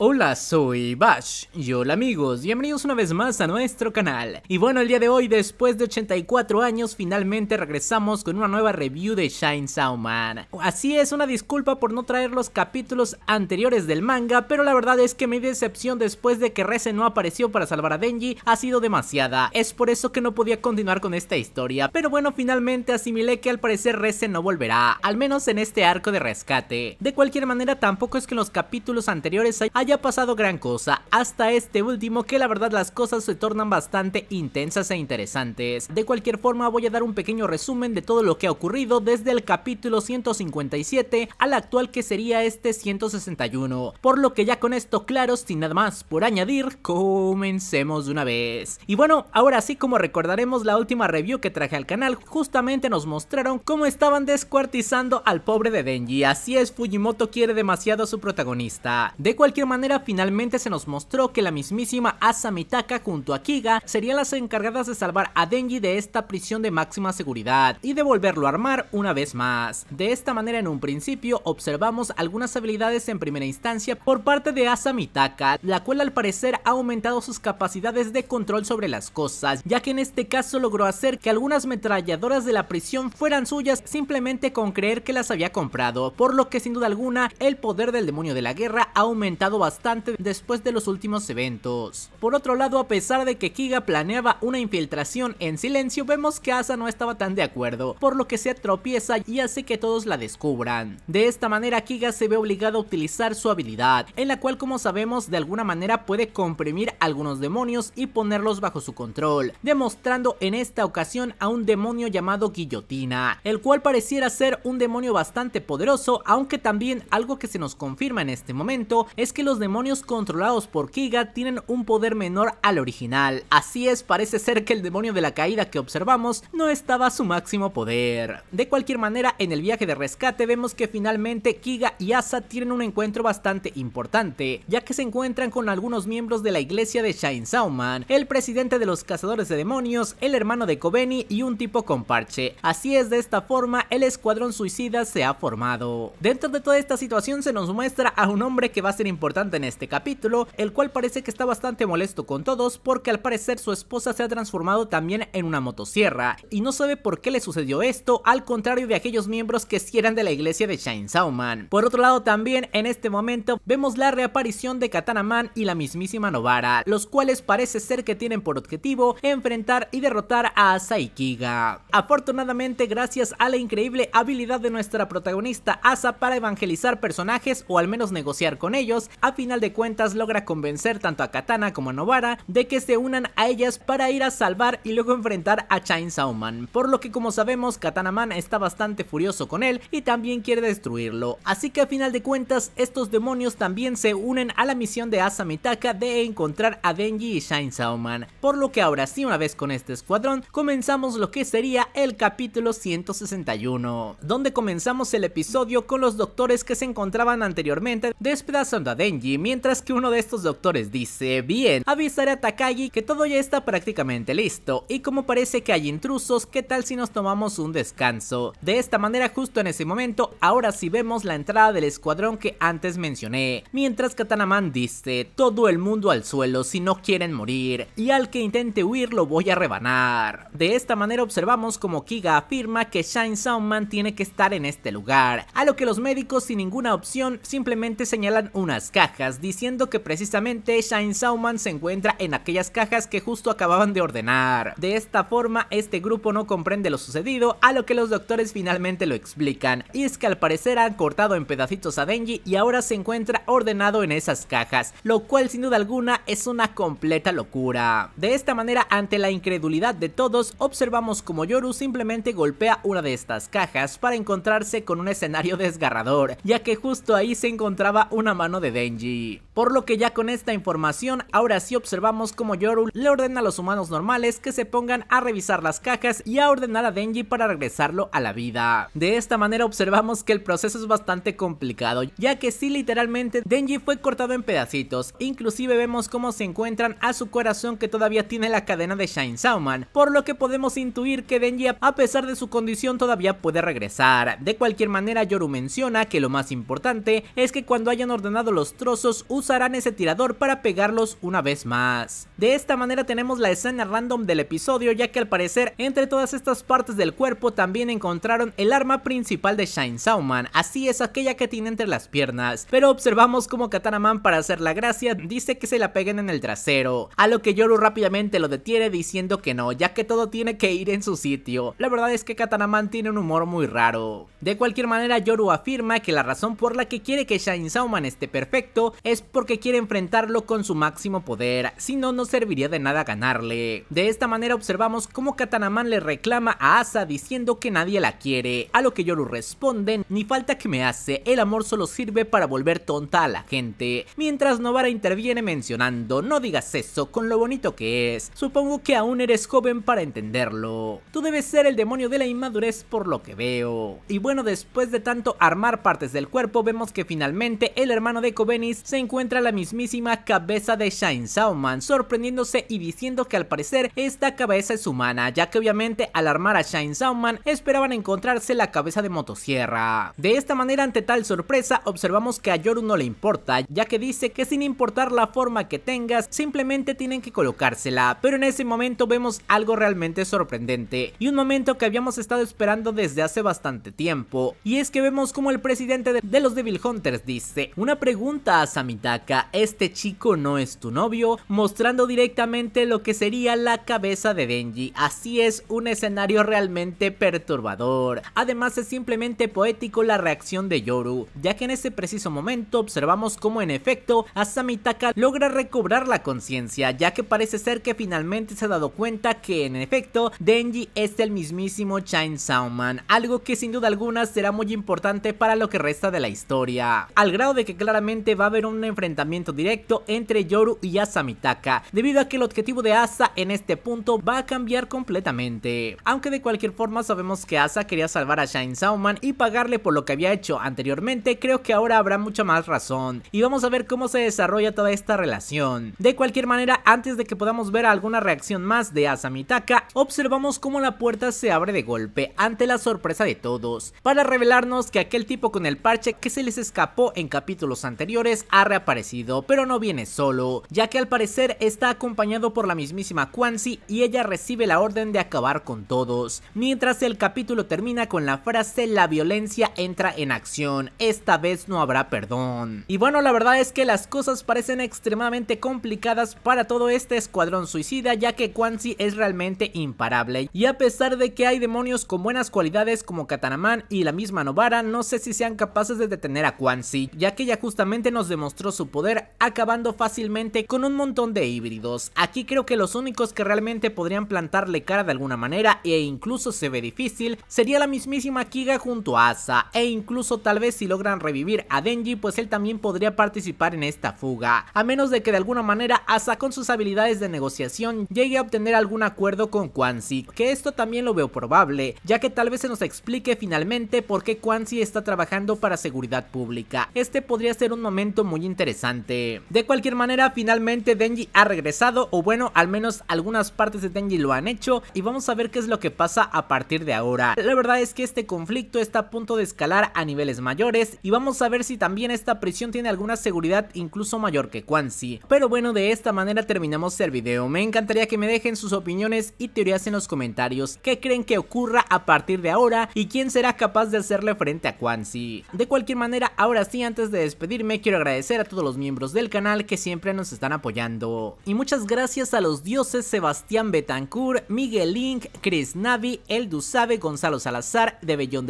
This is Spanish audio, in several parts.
Hola, soy Bash y hola amigos, bienvenidos una vez más a nuestro canal. Y bueno, el día de hoy, después de 84 años, finalmente regresamos con una nueva review de Shine Man. Así es, una disculpa por no traer los capítulos anteriores del manga, pero la verdad es que mi decepción después de que Reze no apareció para salvar a Denji ha sido demasiada. Es por eso que no podía continuar con esta historia, pero bueno, finalmente asimilé que al parecer Reze no volverá, al menos en este arco de rescate. De cualquier manera, tampoco es que en los capítulos anteriores haya ha pasado gran cosa hasta este último que la verdad las cosas se tornan bastante intensas e interesantes. De cualquier forma voy a dar un pequeño resumen de todo lo que ha ocurrido desde el capítulo 157 al actual que sería este 161. Por lo que ya con esto claro, sin nada más por añadir, comencemos de una vez. Y bueno, ahora sí como recordaremos la última review que traje al canal, justamente nos mostraron cómo estaban descuartizando al pobre de Denji. Así es, Fujimoto quiere demasiado a su protagonista. De cualquier manera, manera finalmente se nos mostró que la mismísima Asamitaka junto a Kiga serían las encargadas de salvar a Denji de esta prisión de máxima seguridad y de volverlo a armar una vez más. De esta manera en un principio observamos algunas habilidades en primera instancia por parte de Asamitaka la cual al parecer ha aumentado sus capacidades de control sobre las cosas, ya que en este caso logró hacer que algunas metralladoras de la prisión fueran suyas simplemente con creer que las había comprado, por lo que sin duda alguna el poder del demonio de la guerra ha aumentado bastante bastante después de los últimos eventos. Por otro lado, a pesar de que Kiga planeaba una infiltración en silencio, vemos que Asa no estaba tan de acuerdo, por lo que se tropieza y hace que todos la descubran. De esta manera, Kiga se ve obligado a utilizar su habilidad, en la cual como sabemos de alguna manera puede comprimir algunos demonios y ponerlos bajo su control, demostrando en esta ocasión a un demonio llamado Guillotina, el cual pareciera ser un demonio bastante poderoso, aunque también algo que se nos confirma en este momento es que los demonios controlados por Kiga tienen un poder menor al original, así es, parece ser que el demonio de la caída que observamos no estaba a su máximo poder. De cualquier manera, en el viaje de rescate vemos que finalmente Kiga y Asa tienen un encuentro bastante importante, ya que se encuentran con algunos miembros de la iglesia de Shine Sauman, el presidente de los cazadores de demonios, el hermano de Kobeni y un tipo con parche. Así es, de esta forma el escuadrón suicida se ha formado. Dentro de toda esta situación se nos muestra a un hombre que va a ser importante en este capítulo, el cual parece que está bastante molesto con todos porque al parecer su esposa se ha transformado también en una motosierra y no sabe por qué le sucedió esto, al contrario de aquellos miembros que sí eran de la iglesia de Shine Sauman. Por otro lado también en este momento vemos la reaparición de Katana Man y la mismísima Novara, los cuales parece ser que tienen por objetivo enfrentar y derrotar a Asa Ikiga. Afortunadamente gracias a la increíble habilidad de nuestra protagonista Asa para evangelizar personajes o al menos negociar con ellos, a final de cuentas logra convencer tanto a Katana como a Novara de que se unan a ellas para ir a salvar y luego enfrentar a Shine Man, por lo que como sabemos Katana Man está bastante furioso con él y también quiere destruirlo, así que a final de cuentas estos demonios también se unen a la misión de Asa Mitaka de encontrar a Denji y Shine Sauman, por lo que ahora sí una vez con este escuadrón comenzamos lo que sería el capítulo 161, donde comenzamos el episodio con los doctores que se encontraban anteriormente despedazando a Denji mientras que uno de estos doctores dice, bien, avisaré a Takagi que todo ya está prácticamente listo, y como parece que hay intrusos, ¿qué tal si nos tomamos un descanso? De esta manera, justo en ese momento, ahora sí vemos la entrada del escuadrón que antes mencioné, mientras Katanaman dice, todo el mundo al suelo si no quieren morir, y al que intente huir lo voy a rebanar. De esta manera observamos como Kiga afirma que Shine Soundman tiene que estar en este lugar, a lo que los médicos sin ninguna opción simplemente señalan unas cajas diciendo que precisamente Shine Sauman se encuentra en aquellas cajas que justo acababan de ordenar. De esta forma, este grupo no comprende lo sucedido, a lo que los doctores finalmente lo explican, y es que al parecer han cortado en pedacitos a Denji y ahora se encuentra ordenado en esas cajas, lo cual sin duda alguna es una completa locura. De esta manera, ante la incredulidad de todos, observamos como Yoru simplemente golpea una de estas cajas para encontrarse con un escenario desgarrador, ya que justo ahí se encontraba una mano de Denji. 记忆。Por lo que ya con esta información, ahora sí observamos como Yoru le ordena a los humanos normales que se pongan a revisar las cajas y a ordenar a Denji para regresarlo a la vida. De esta manera observamos que el proceso es bastante complicado, ya que sí literalmente Denji fue cortado en pedacitos, inclusive vemos cómo se encuentran a su corazón que todavía tiene la cadena de Shine Sauman, por lo que podemos intuir que Denji a pesar de su condición todavía puede regresar. De cualquier manera Yoru menciona que lo más importante es que cuando hayan ordenado los trozos usarán ese tirador para pegarlos una vez más. De esta manera tenemos la escena random del episodio ya que al parecer entre todas estas partes del cuerpo también encontraron el arma principal de Shine Sauman, así es aquella que tiene entre las piernas, pero observamos como Katanaman para hacer la gracia dice que se la peguen en el trasero, a lo que Yoru rápidamente lo detiene diciendo que no, ya que todo tiene que ir en su sitio. La verdad es que Katanaman tiene un humor muy raro. De cualquier manera Yoru afirma que la razón por la que quiere que Shine Sauman esté perfecto es porque quiere enfrentarlo con su máximo poder, si no, no serviría de nada ganarle. De esta manera observamos cómo Katanaman le reclama a Asa diciendo que nadie la quiere, a lo que Yoru responde, ni falta que me hace, el amor solo sirve para volver tonta a la gente, mientras Novara interviene mencionando, no digas eso con lo bonito que es, supongo que aún eres joven para entenderlo, tú debes ser el demonio de la inmadurez por lo que veo. Y bueno, después de tanto armar partes del cuerpo, vemos que finalmente el hermano de Covenis se encuentra la mismísima cabeza de Shine Sauman, sorprendiéndose y diciendo que al parecer esta cabeza es humana, ya que obviamente al armar a Shine Sauman esperaban encontrarse la cabeza de motosierra. De esta manera ante tal sorpresa observamos que a Yoru no le importa, ya que dice que sin importar la forma que tengas, simplemente tienen que colocársela, pero en ese momento vemos algo realmente sorprendente, y un momento que habíamos estado esperando desde hace bastante tiempo, y es que vemos como el presidente de, de los Devil Hunters dice, una pregunta a Samita, este chico no es tu novio, mostrando directamente lo que sería la cabeza de Denji, así es un escenario realmente perturbador. Además es simplemente poético la reacción de Yoru, ya que en ese preciso momento observamos cómo en efecto Asamitaka logra recobrar la conciencia, ya que parece ser que finalmente se ha dado cuenta que en efecto Denji es el mismísimo Chainsaw Man, algo que sin duda alguna será muy importante para lo que resta de la historia, al grado de que claramente va a haber un enfrentamiento directo entre Yoru y Asamitaka debido a que el objetivo de Asa en este punto va a cambiar completamente. Aunque de cualquier forma sabemos que Asa quería salvar a Shine Sauman y pagarle por lo que había hecho anteriormente, creo que ahora habrá mucha más razón y vamos a ver cómo se desarrolla toda esta relación. De cualquier manera, antes de que podamos ver alguna reacción más de Asamitaka observamos cómo la puerta se abre de golpe ante la sorpresa de todos, para revelarnos que aquel tipo con el parche que se les escapó en capítulos anteriores ha reaparecido parecido pero no viene solo, ya que al parecer está acompañado por la mismísima Quansi y ella recibe la orden de acabar con todos, mientras el capítulo termina con la frase la violencia entra en acción, esta vez no habrá perdón. Y bueno, la verdad es que las cosas parecen extremadamente complicadas para todo este escuadrón suicida, ya que Quansi es realmente imparable, y a pesar de que hay demonios con buenas cualidades como Katanaman y la misma Novara, no sé si sean capaces de detener a Quansi, ya que ella justamente nos demostró su poder acabando fácilmente con un montón de híbridos. Aquí creo que los únicos que realmente podrían plantarle cara de alguna manera e incluso se ve difícil sería la mismísima Kiga junto a Asa e incluso tal vez si logran revivir a Denji pues él también podría participar en esta fuga, a menos de que de alguna manera Asa con sus habilidades de negociación llegue a obtener algún acuerdo con Quancy, que esto también lo veo probable, ya que tal vez se nos explique finalmente por qué Quancy está trabajando para seguridad pública. Este podría ser un momento muy interesante interesante. De cualquier manera, finalmente Denji ha regresado, o bueno, al menos algunas partes de Denji lo han hecho, y vamos a ver qué es lo que pasa a partir de ahora. La verdad es que este conflicto está a punto de escalar a niveles mayores, y vamos a ver si también esta prisión tiene alguna seguridad incluso mayor que Quansi. Pero bueno, de esta manera terminamos el video, me encantaría que me dejen sus opiniones y teorías en los comentarios, qué creen que ocurra a partir de ahora, y quién será capaz de hacerle frente a Quansi? De cualquier manera, ahora sí, antes de despedirme, quiero agradecer a todos los miembros del canal que siempre nos están apoyando. Y muchas gracias a los dioses Sebastián Betancourt, Miguel Link, Chris Navi, Eldu Sabe, Gonzalo Salazar, De Bellón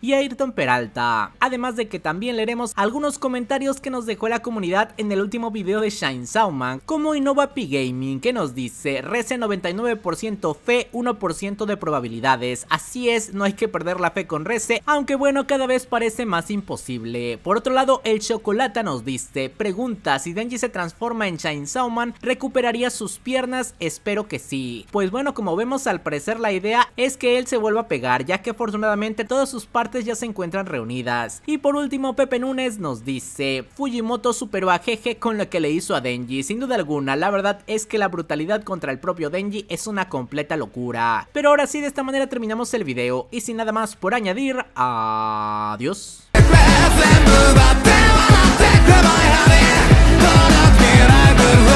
y Ayrton Peralta. Además de que también leeremos algunos comentarios que nos dejó la comunidad en el último video de Shine Sauman, como Innova Gaming que nos dice, rece 99% fe, 1% de probabilidades. Así es, no hay que perder la fe con rece, aunque bueno, cada vez parece más imposible. Por otro lado, el Chocolata nos dice, este, pregunta si Denji se transforma en Shine Sauman ¿recuperaría sus piernas? Espero que sí. Pues bueno, como vemos al parecer la idea es que él se vuelva a pegar, ya que afortunadamente todas sus partes ya se encuentran reunidas. Y por último, Pepe Núñez nos dice, Fujimoto superó a Jeje con lo que le hizo a Denji. Sin duda alguna, la verdad es que la brutalidad contra el propio Denji es una completa locura. Pero ahora sí, de esta manera terminamos el video y sin nada más por añadir, adiós. gonna